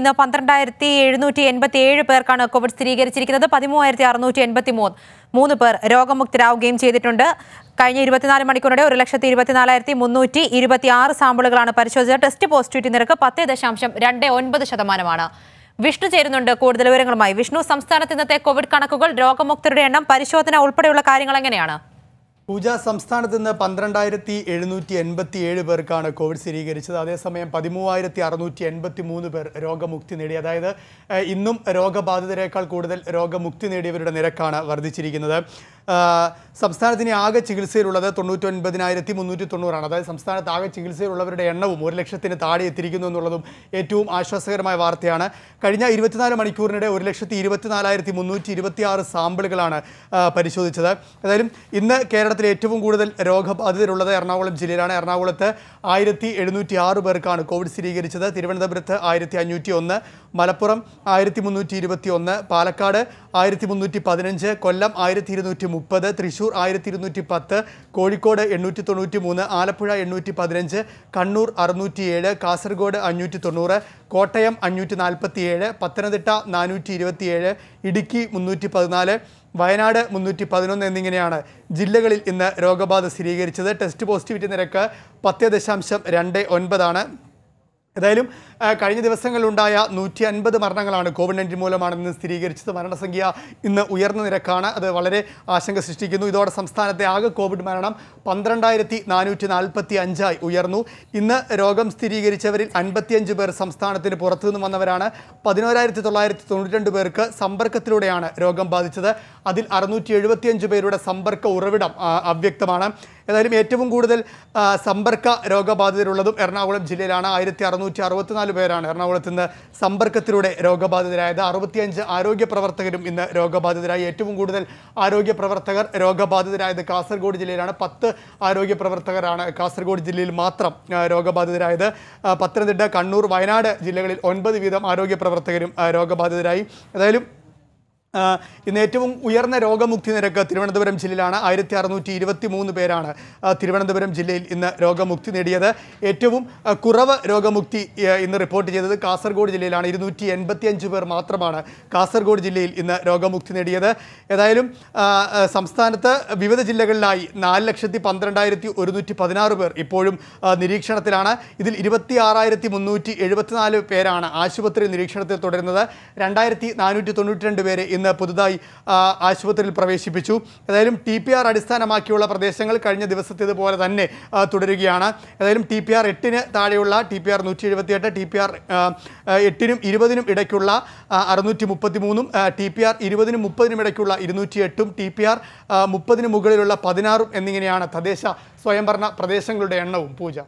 ഇന്ന് പന്ത്രണ്ടായിരത്തി എഴുന്നൂറ്റി എൺപത്തി ഏഴ് പേർക്കാണ് കോവിഡ് സ്ഥിരീകരിച്ചിരിക്കുന്നത് പതിമൂവായിരത്തി അറുന്നൂറ്റി എൺപത്തി മൂന്ന് മൂന്ന് പേർ രോഗമുക്തരാവുകയും ചെയ്തിട്ടുണ്ട് കഴിഞ്ഞ ഇരുപത്തിനാല് മണിക്കൂറിടെ ഒരു ലക്ഷത്തി ഇരുപത്തിനാലായിരത്തി മുന്നൂറ്റി ഇരുപത്തി ആറ് സാമ്പിളുകളാണ് പരിശോധിച്ചത് ടെസ്റ്റ് പോസിറ്റിവിറ്റി നിരക്ക് പത്ത് ദശാംശം രണ്ട് ഒൻപത് ശതമാനമാണ് വിഷ്ണു ചേരുന്നുണ്ട് കൂടുതൽ വിവരങ്ങളുമായി വിഷ്ണു സംസ്ഥാനത്ത് ഇന്നത്തെ കോവിഡ് കണക്കുകൾ രോഗമുക്തരുടെ എണ്ണം പരിശോധന ഉൾപ്പെടെയുള്ള കാര്യങ്ങൾ എങ്ങനെയാണ് പൂജ സംസ്ഥാനത്ത് നിന്ന് പന്ത്രണ്ടായിരത്തി എഴുന്നൂറ്റി എൺപത്തി ഏഴ് പേർക്കാണ് കോവിഡ് സ്ഥിരീകരിച്ചത് അതേസമയം പതിമൂവായിരത്തി അറുന്നൂറ്റി എൺപത്തി മൂന്ന് പേർ രോഗമുക്തി നേടി അതായത് ഇന്നും രോഗബാധിതരേക്കാൾ കൂടുതൽ രോഗമുക്തി നേടിയവരുടെ നിരക്കാണ് വർദ്ധിച്ചിരിക്കുന്നത് സംസ്ഥാനത്തിന് ആകെ ചികിത്സയിലുള്ളത് തൊണ്ണൂറ്റി ഒൻപതിനായിരത്തി മുന്നൂറ്റി തൊണ്ണൂറാണ് അതായത് സംസ്ഥാനത്ത് ആകെ ചികിത്സയിലുള്ളവരുടെ എണ്ണവും ഒരു ലക്ഷത്തിന് താഴെ എത്തിയിരിക്കുന്നു എന്നുള്ളതും ഏറ്റവും ആശ്വാസകരമായ വാർത്തയാണ് കഴിഞ്ഞ ഇരുപത്തിനാല് മണിക്കൂറിനിടെ ഒരു ലക്ഷത്തി ഇരുപത്തിനാലായിരത്തി മുന്നൂറ്റി ഇരുപത്തിയാറ് സാമ്പിളുകളാണ് പരിശോധിച്ചത് ഏതായാലും ഇന്ന് കേരളത്തിലെ ഏറ്റവും കൂടുതൽ രോഗബാധിതരുള്ളത് എറണാകുളം ജില്ലയിലാണ് എറണാകുളത്ത് ആയിരത്തി എഴുന്നൂറ്റി ആറ് പേർക്കാണ് കോവിഡ് സ്ഥിരീകരിച്ചത് തിരുവനന്തപുരത്ത് ആയിരത്തി അഞ്ഞൂറ്റി ഒന്ന് മലപ്പുറം ആയിരത്തി മുന്നൂറ്റി ഇരുപത്തി ഒന്ന് പാലക്കാട് ആയിരത്തി മുന്നൂറ്റി പതിനഞ്ച് കൊല്ലം ആയിരത്തി ഇരുന്നൂറ്റി മുപ്പത് തൃശൂർ ആയിരത്തി ഇരുന്നൂറ്റി പത്ത് കോഴിക്കോട് എണ്ണൂറ്റി തൊണ്ണൂറ്റി മൂന്ന് ആലപ്പുഴ എണ്ണൂറ്റി പതിനഞ്ച് കണ്ണൂർ അറുന്നൂറ്റി ഏഴ് കാസർഗോഡ് അഞ്ഞൂറ്റി തൊണ്ണൂറ് കോട്ടയം അഞ്ഞൂറ്റി നാൽപ്പത്തിയേഴ് പത്തനംതിട്ട നാനൂറ്റി ഇരുപത്തിയേഴ് ഇടുക്കി മുന്നൂറ്റി പതിനാല് വയനാട് മുന്നൂറ്റി പതിനൊന്ന് എന്നിങ്ങനെയാണ് ജില്ലകളിൽ ഇന്ന് രോഗബാധ സ്ഥിരീകരിച്ചത് ടെസ്റ്റ് പോസിറ്റിവിറ്റി നിരക്ക് പത്ത് ദശാംശം രണ്ട് ഒൻപതാണ് ഏതായാലും കഴിഞ്ഞ ദിവസങ്ങളിലുണ്ടായ നൂറ്റി അൻപത് മരണങ്ങളാണ് കോവിഡ് നയൻറ്റീൻ മൂലമാണെന്ന് സ്ഥിരീകരിച്ചത് മരണസംഖ്യ ഇന്ന് ഉയർന്ന നിരക്കാണ് അത് വളരെ ആശങ്ക സൃഷ്ടിക്കുന്നു ഇതോടെ സംസ്ഥാനത്തെ ആകെ കോവിഡ് മരണം പന്ത്രണ്ടായിരത്തി നാനൂറ്റി നാൽപ്പത്തി അഞ്ചായി ഉയർന്നു ഇന്ന് രോഗം സ്ഥിരീകരിച്ചവരിൽ അൻപത്തിയഞ്ച് പേർ സംസ്ഥാനത്തിന് പുറത്തു വന്നവരാണ് പതിനോരായിരത്തി തൊള്ളായിരത്തി തൊണ്ണൂറ്റി പേർക്ക് സമ്പർക്കത്തിലൂടെയാണ് രോഗം ബാധിച്ചത് അതിൽ അറുന്നൂറ്റി എഴുപത്തിയഞ്ച് പേരുടെ സമ്പർക്ക ഉറവിടം അവ്യക്തമാണ് ഏതായാലും ഏറ്റവും കൂടുതൽ സമ്പർക്ക രോഗബാധിതരുള്ളതും എറണാകുളം ജില്ലയിലാണ് ആയിരത്തി അറുന്നൂറ്റി അറുപത്തിനാല് പേരാണ് എറണാകുളത്ത് നിന്ന് സമ്പർക്കത്തിലൂടെ രോഗബാധിതരായത് അറുപത്തിയഞ്ച് ആരോഗ്യ പ്രവർത്തകരും ഇന്ന് രോഗബാധിതരായി ഏറ്റവും കൂടുതൽ ആരോഗ്യ പ്രവർത്തകർ രോഗബാധിതരായത് കാസർഗോഡ് ജില്ലയിലാണ് പത്ത് ആരോഗ്യ പ്രവർത്തകരാണ് കാസർഗോഡ് ജില്ലയിൽ മാത്രം രോഗബാധിതരായത് പത്തനംതിട്ട കണ്ണൂർ വയനാട് ജില്ലകളിൽ ഒൻപത് വീതം ആരോഗ്യ പ്രവർത്തകരും രോഗബാധിതരായി ഏതായാലും ഇന്ന് ഏറ്റവും ഉയർന്ന രോഗമുക്തി നിരക്ക് തിരുവനന്തപുരം ജില്ലയിലാണ് ആയിരത്തി അറുന്നൂറ്റി ഇരുപത്തി മൂന്ന് പേരാണ് തിരുവനന്തപുരം ജില്ലയിൽ ഇന്ന് രോഗമുക്തി നേടിയത് ഏറ്റവും കുറവ് രോഗമുക്തി ഇന്ന് റിപ്പോർട്ട് ചെയ്തത് കാസർഗോഡ് ജില്ലയിലാണ് ഇരുന്നൂറ്റി എൺപത്തി അഞ്ച് പേർ മാത്രമാണ് കാസർഗോഡ് ജില്ലയിൽ ഇന്ന് രോഗമുക്തി നേടിയത് ഏതായാലും സംസ്ഥാനത്ത് വിവിധ ജില്ലകളിലായി നാല് ലക്ഷത്തി പന്ത്രണ്ടായിരത്തി ഒരുന്നൂറ്റി പതിനാറ് പേർ ഇപ്പോഴും നിരീക്ഷണത്തിലാണ് ഇതിൽ ഇരുപത്തി ആറായിരത്തി മുന്നൂറ്റി എഴുപത്തിനാല് പേരാണ് ആശുപത്രി നിരീക്ഷണത്തിൽ തുടരുന്നത് രണ്ടായിരത്തി നാനൂറ്റി തൊണ്ണൂറ്റി രണ്ട് പേരെ ഇന്ന് ഇന്ന് പുതുതായി ആശുപത്രിയിൽ പ്രവേശിപ്പിച്ചു ഏതായാലും ടി പി ആർ അടിസ്ഥാനമാക്കിയുള്ള പ്രദേശങ്ങൾ കഴിഞ്ഞ ദിവസത്തേതുപോലെ തന്നെ തുടരുകയാണ് ഏതായാലും ടി പി ആർ എട്ടിന് താഴെയുള്ള ടി പി ആർ നൂറ്റി എഴുപത്തിയെട്ട് ടി പി ആർ എട്ടിനും ഇരുപതിനും ഇടയ്ക്കുള്ള അറുന്നൂറ്റി മുപ്പത്തി മൂന്നും ടി പി ആർ ഇരുപതിനും മുപ്പതിനും ഇടയ്ക്കുള്ള ഇരുന്നൂറ്റി എട്ടും ടി പി ആർ മുപ്പതിനു മുകളിലുള്ള പതിനാറും എന്നിങ്ങനെയാണ് തദ്ദേശ സ്വയംഭരണ പ്രദേശങ്ങളുടെ എണ്ണവും പൂജ